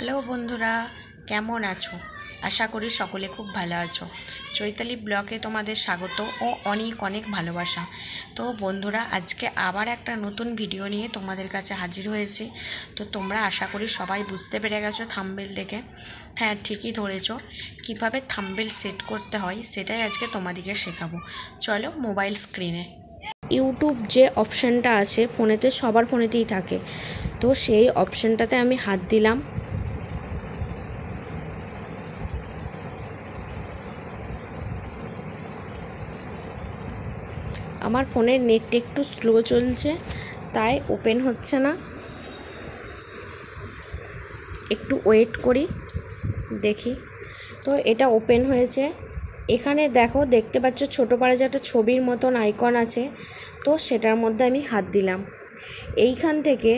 Hello বন্ধুরা কেমন আছো আশা করি সকলে খুব ভালো আছো চৈতালি ব্লকে তোমাদের স্বাগত ও অনেক অনেক ভালোবাসা তো বন্ধুরা আজকে আবার একটা নতুন ভিডিও নিয়ে তোমাদের কাছে হাজির হয়েছি তো তোমরা আশা করি সবাই বুঝতে পেরে গেছো থাম্বেল দেখে হ্যাঁ ঠিকই ধরেছ কিভাবে থাম্বেল সেট করতে হয় সেটাই আজকে তোমাদেরকে শেখাবো চলো মোবাইল স্ক্রিনে ইউটিউব যে অপশানটা আছে ফোনেতে সবার ফোনেতেই থাকে তো সেই অপশানটাতে আমি হাত দিলাম আমার ফোনের নেটটা একটু স্লো চলছে তাই ওপেন হচ্ছে না একটু ওয়েট করি দেখি তো এটা ওপেন হয়েছে এখানে দেখো দেখতে পাচ্ছ ছোটো পাড়া যে একটা ছবির মতন আইকন আছে তো সেটার মধ্যে আমি হাত দিলাম এইখান থেকে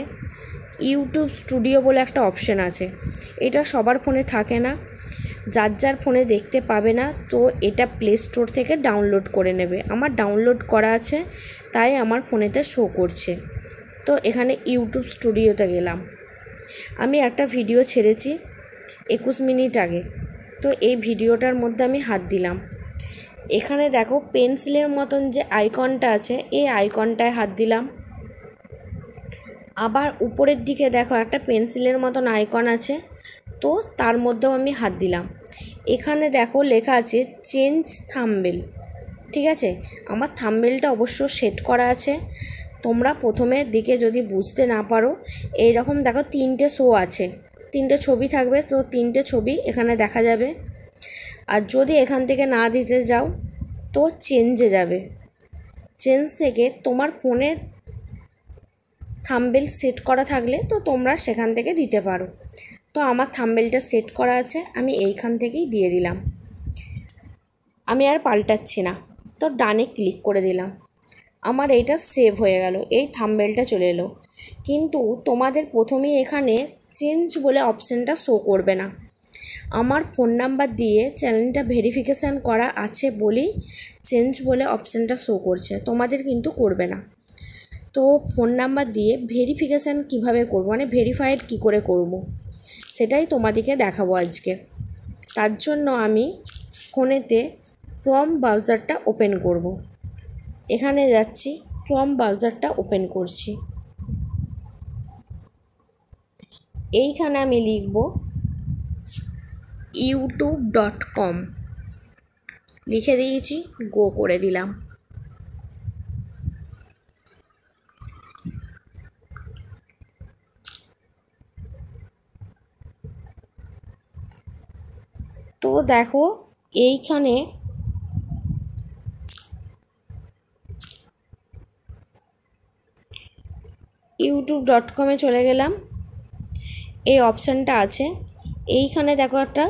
ইউটিউব স্টুডিও বলে একটা অপশান আছে এটা সবার ফোনে থাকে না যার যার ফোনে দেখতে পাবে না তো এটা প্লে স্টোর থেকে ডাউনলোড করে নেবে আমার ডাউনলোড করা আছে তাই আমার ফোনেতে শো করছে তো এখানে ইউটিউব স্টুডিওতে গেলাম আমি একটা ভিডিও ছেড়েছি একুশ মিনিট আগে তো এই ভিডিওটার মধ্যে আমি হাত দিলাম এখানে দেখো পেন্সিলের মতন যে আইকনটা আছে এই আইকনটায় হাত দিলাম আবার উপরের দিকে দেখো একটা পেন্সিলের মতন আইকন আছে তো তার মধ্যেও আমি হাত দিলাম এখানে দেখো লেখা আছে চেঞ্জ থাম্বেল ঠিক আছে আমার থাম্বেলটা অবশ্য সেট করা আছে তোমরা প্রথমের দিকে যদি বুঝতে না পারো এই রকম দেখো তিনটে শো আছে তিনটে ছবি থাকবে তো তিনটে ছবি এখানে দেখা যাবে আর যদি এখান থেকে না দিতে যাও তো চেঞ্জে যাবে চেঞ্জ থেকে তোমার ফোনের থাম্বেল সেট করা থাকলে তো তোমরা সেখান থেকে দিতে পারো তো আমার থাম্বেলটা সেট করা আছে আমি এইখান থেকেই দিয়ে দিলাম আমি আর পাল্টাচ্ছি না তো ডানে ক্লিক করে দিলাম আমার এইটা সেভ হয়ে গেল এই থাম্বেলটা চলে এলো কিন্তু তোমাদের প্রথমেই এখানে চেঞ্জ বলে অপশানটা শো করবে না আমার ফোন নাম্বার দিয়ে চ্যানেলটা ভেরিফিকেশান করা আছে বলেই চেঞ্জ বলে অপশানটা শো করছে তোমাদের কিন্তু করবে না তো ফোন নাম্বার দিয়ে ভেরিফিকেশান কিভাবে করব মানে ভেরিফাইড কি করে করবো সেটাই তোমাদেরকে দেখাবো আজকে তার জন্য আমি ফোনেতে ক্রম ব্রাউজারটা ওপেন করব। এখানে যাচ্ছি ক্রম ব্রাউজারটা ওপেন করছি এইখানে আমি লিখব ইউটিউব ডট কম লিখে দিয়েছি গো করে দিলাম তো দেখো এইখানে ইউটিউব ডট কমে চলে গেলাম এই অপশানটা আছে এইখানে দেখো একটা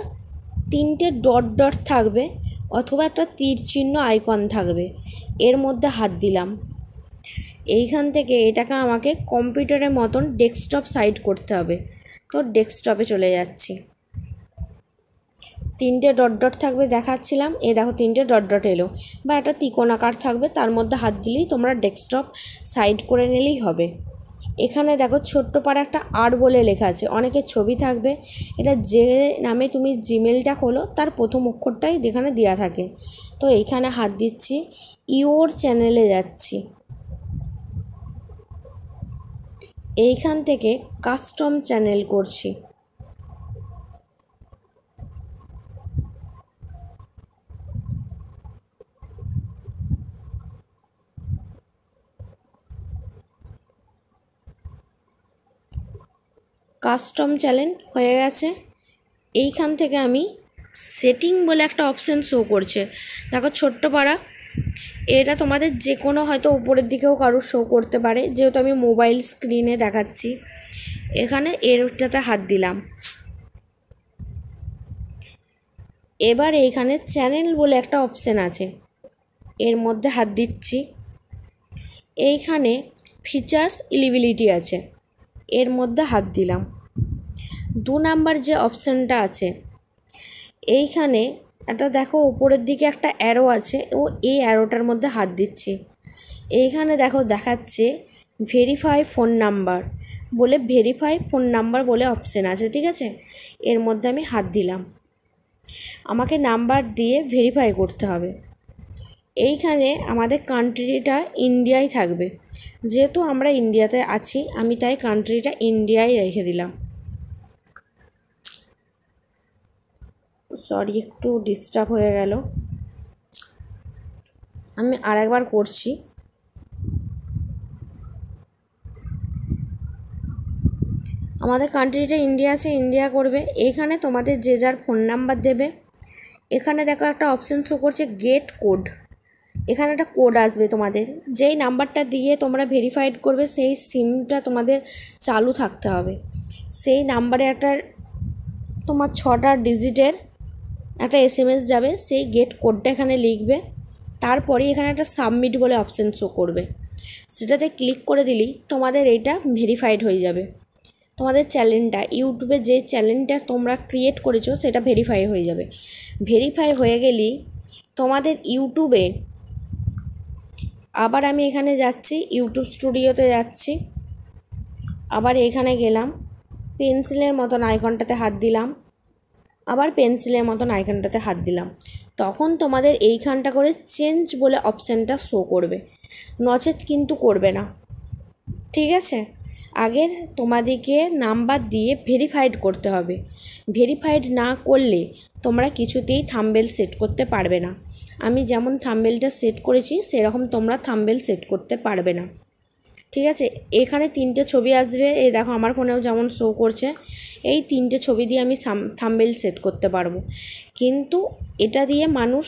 তিনটে ডট ডট থাকবে অথবা একটা তীর চিহ্ন আইকন থাকবে এর মধ্যে হাত দিলাম এইখান থেকে এটাকে আমাকে কম্পিউটারের মতন ডেস্কটপ সাইড করতে হবে তো ডেস্কটপে চলে যাচ্ছি তিনটে ডট ডট থাকবে দেখাচ্ছিলাম এ দেখো তিনটে ডট ডট এলো বা একটা তিকোনাকার থাকবে তার মধ্যে হাত দিলেই তোমরা ডেস্কটপ সাইড করে নিলেই হবে এখানে দেখো ছোট্ট পাড়া একটা আর বলে লেখা আছে অনেকের ছবি থাকবে এটা যে নামে তুমি জিমেলটা খোলো তার প্রথম অক্ষরটাই এখানে দেওয়া থাকে তো এইখানে হাত দিচ্ছি ইওর চ্যানেলে যাচ্ছি এইখান থেকে কাস্টম চ্যানেল করছি কাস্টম চ্যানেল হয়ে গেছে এইখান থেকে আমি সেটিং বলে একটা অপশান শো করছে দেখো ছোট্ট পাড়া এটা তোমাদের যে কোনো হয়তো উপরের দিকেও কারোর শো করতে পারে যেহেতু আমি মোবাইল স্ক্রিনে দেখাচ্ছি এখানে এরটাতে হাত দিলাম এবার এইখানে চ্যানেল বলে একটা অপশান আছে এর মধ্যে হাত দিচ্ছি এইখানে ফিচার্স ইলিবিলিটি আছে এর মধ্যে হাত দিলাম দু নাম্বার যে অপশানটা আছে এইখানে একটা দেখো উপরের দিকে একটা অ্যারো আছে ও এই অ্যারোটার মধ্যে হাত দিচ্ছি এইখানে দেখো দেখাচ্ছে ভেরিফাই ফোন নাম্বার বলে ভেরিফাই ফোন নাম্বার বলে অপশান আছে ঠিক আছে এর মধ্যে আমি হাত দিলাম আমাকে নাম্বার দিয়ে ভেরিফাই করতে হবে এইখানে আমাদের কান্ট্রিটা ইন্ডিয়াই থাকবে যেহেতু আমরা ইন্ডিয়াতে আছি আমি তাই কান্ট্রিটা ইন্ডিয়ায় রেখে দিলাম সরি একটু ডিস্টার্ব হয়ে গেল আমি আরেকবার করছি আমাদের কান্ট্রিটা ইন্ডিয়া আছে ইন্ডিয়া করবে এখানে তোমাদের যে যার ফোন নাম্বার দেবে এখানে দেখো একটা অপশান শো করছে গেট কোড এখানে একটা কোড আসবে তোমাদের যেই নাম্বারটা দিয়ে তোমরা ভেরিফাইড করবে সেই সিমটা তোমাদের চালু থাকতে হবে সেই নাম্বারে একটা তোমার ছটা ডিজিটের একটা এস যাবে সেই গেট কোডটা এখানে লিখবে তারপরে এখানে একটা সাবমিট বলে অপশান শো করবে সেটাতে ক্লিক করে দিলেই তোমাদের এইটা ভেরিফাইড হয়ে যাবে তোমাদের চ্যানেলটা ইউটিউবে যে চ্যানেলটা তোমরা ক্রিয়েট করেছো সেটা ভেরিফাই হয়ে যাবে ভেরিফাই হয়ে গেলেই তোমাদের ইউটিউবে আবার আমি এখানে যাচ্ছি ইউটিউব স্টুডিওতে যাচ্ছি আবার এখানে গেলাম পেন্সিলের মতন আইকনটাতে হাত দিলাম আবার পেন্সিলের মতন আইকনটাতে হাত দিলাম তখন তোমাদের এইখানটা করে চেঞ্জ বলে অপশানটা শো করবে নচেত কিন্তু করবে না ঠিক আছে আগে তোমাদেরকে নাম্বার দিয়ে ভেরিফাইড করতে হবে ভেরিফাইড না করলে তোমরা কিছুতেই থাম্বেল সেট করতে পারবে না আমি যেমন থাম্বেলটা সেট করেছি সেরকম তোমরা থাম্বেল সেট করতে পারবে না ঠিক আছে এখানে তিনটে ছবি আসবে এই দেখো আমার ফোনেও যেমন শো করছে এই তিনটে ছবি দিয়ে আমি থাম্বেল সেট করতে পারবো কিন্তু এটা দিয়ে মানুষ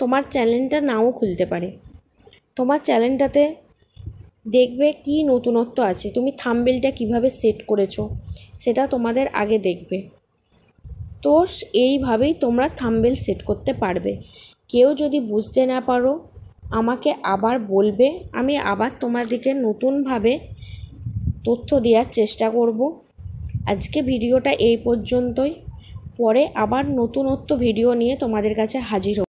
তোমার চ্যানেলটা নাও খুলতে পারে তোমার চ্যানেলটাতে দেখবে কি নতুনত্ব আছে তুমি থাম্বেলটা কিভাবে সেট করেছো সেটা তোমাদের আগে দেখবে তো এইভাবেই তোমরা থাম্বেল সেট করতে পারবে কেউ যদি বুঝতে না পারো আমাকে আবার বলবে আমি আবার তোমাদেরকে নতুনভাবে তথ্য দেওয়ার চেষ্টা করব আজকে ভিডিওটা এই পর্যন্তই পরে আবার নতুনত্ব ভিডিও নিয়ে তোমাদের কাছে হাজির হব